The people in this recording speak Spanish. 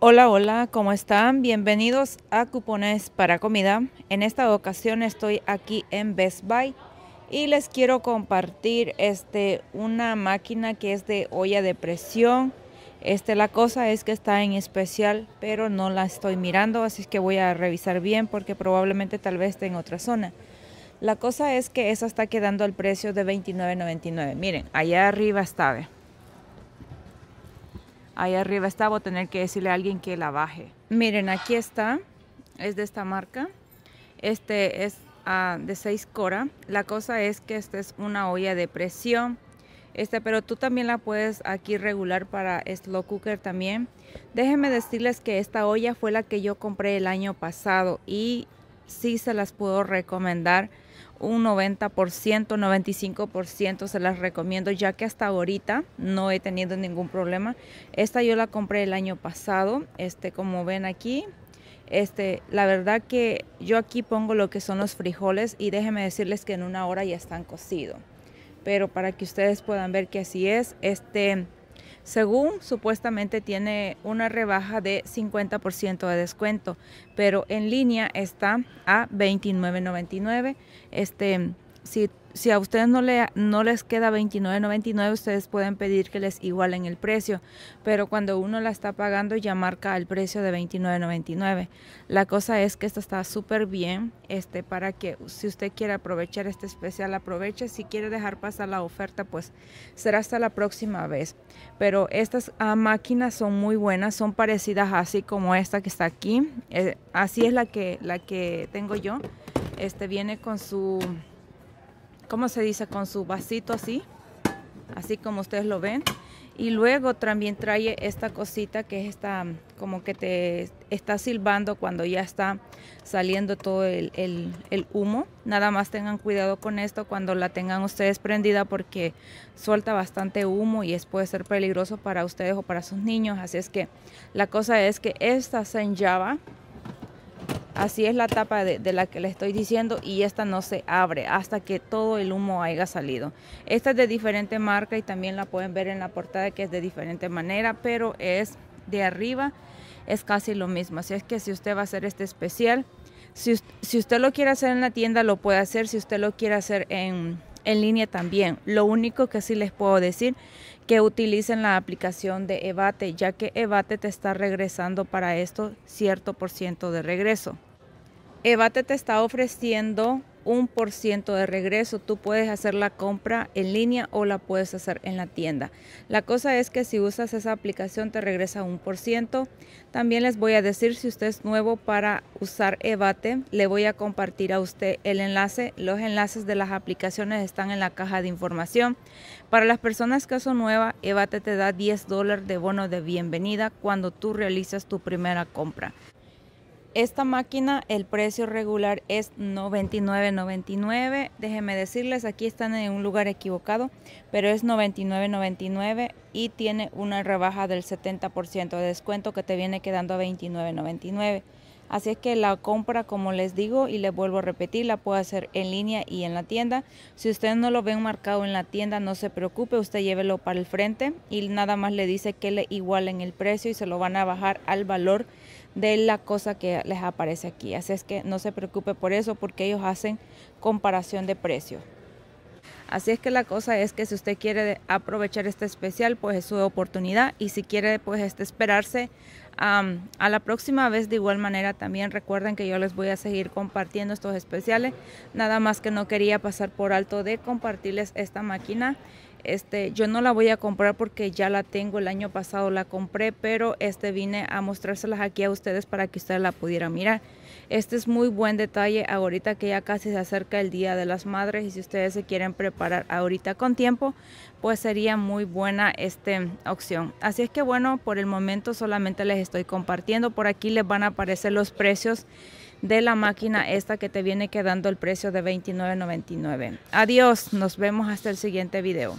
Hola, hola, ¿cómo están? Bienvenidos a Cupones para Comida. En esta ocasión estoy aquí en Best Buy y les quiero compartir este, una máquina que es de olla de presión. Este, la cosa es que está en especial, pero no la estoy mirando, así que voy a revisar bien porque probablemente tal vez esté en otra zona. La cosa es que esa está quedando al precio de $29.99. Miren, allá arriba está, ahí arriba está, voy a tener que decirle a alguien que la baje. Miren, aquí está, es de esta marca, este es ah, de 6 cora, la cosa es que esta es una olla de presión, este, pero tú también la puedes aquí regular para slow cooker también. Déjenme decirles que esta olla fue la que yo compré el año pasado y sí se las puedo recomendar un 90%, 95% se las recomiendo, ya que hasta ahorita no he tenido ningún problema. Esta yo la compré el año pasado, este como ven aquí. Este, la verdad que yo aquí pongo lo que son los frijoles y déjenme decirles que en una hora ya están cocidos. Pero para que ustedes puedan ver que así es, este según supuestamente tiene una rebaja de 50% de descuento, pero en línea está a $29.99. Este si, a ustedes no, le, no les queda 29.99, ustedes pueden pedir que les igualen el precio, pero cuando uno la está pagando ya marca el precio de 29.99. La cosa es que esta está súper bien este, para que si usted quiere aprovechar este especial, aproveche. Si quiere dejar pasar la oferta, pues será hasta la próxima vez. Pero estas ah, máquinas son muy buenas, son parecidas así como esta que está aquí. Eh, así es la que, la que tengo yo. Este viene con su ¿cómo se dice? Con su vasito así, así como ustedes lo ven. Y luego también trae esta cosita que es esta, como que te está silbando cuando ya está saliendo todo el, humo. Nada más tengan cuidado con esto cuando la tengan ustedes prendida porque suelta bastante humo y es, puede ser peligroso para ustedes o para sus niños. Así es que la cosa es que esta se enllava. Así es la tapa de, la que le estoy diciendo y esta no se abre hasta que todo el humo haya salido. Esta es de diferente marca y también la pueden ver en la portada que es de diferente manera, pero es de arriba, es casi lo mismo. Así es que si usted va a hacer este especial, si, usted lo quiere hacer en la tienda, lo puede hacer. Si usted lo quiere hacer en, en línea también. Lo único que sí les puedo decir que utilicen la aplicación de Evate, ya que Evate te está regresando para esto cierto por ciento de regreso. Evate te está ofreciendo un por ciento de regreso. Tú puedes hacer la compra en línea o la puedes hacer en la tienda. La cosa es que si usas esa aplicación te regresa un por ciento. También les voy a decir si usted es nuevo para usar Evate, le voy a compartir a usted el enlace. Los enlaces de las aplicaciones están en la caja de información. Para las personas que son nuevas, Evate te da 10 dólares de bono de bienvenida cuando tú realizas tu primera compra. Esta máquina, el precio regular es 99.99. Déjenme decirles, aquí están en un lugar equivocado, pero es 99.99 y tiene una rebaja del 70% de descuento que te viene quedando a 29.99. Así es que la compra, como les digo y les vuelvo a repetir, la puede hacer en línea y en la tienda. Si ustedes no lo ven marcado en la tienda, no se preocupe, usted llévelo para el frente y nada más le dice que le igualen el precio y se lo van a bajar al valor de la cosa que les aparece aquí. Así es que no se preocupe por eso porque ellos hacen comparación de precio Así es que la cosa es que si usted quiere aprovechar este especial, pues es su oportunidad y si quiere, pues este esperarse a la próxima vez de igual manera también recuerden que yo les voy a seguir compartiendo estos especiales. Nada más que no quería pasar por alto de compartirles esta máquina este, yo no la voy a comprar porque ya la tengo, el año pasado la compré, pero este vine a mostrárselas aquí a ustedes para que ustedes la pudieran mirar. Este es muy buen detalle ahorita que ya casi se acerca el Día de las Madres y si ustedes se quieren preparar ahorita con tiempo, pues sería muy buena esta opción. Así es que bueno, por el momento solamente les estoy compartiendo. Por aquí les van a aparecer los precios de la máquina esta que te viene quedando el precio de $29.99. Adiós, nos vemos hasta el siguiente video.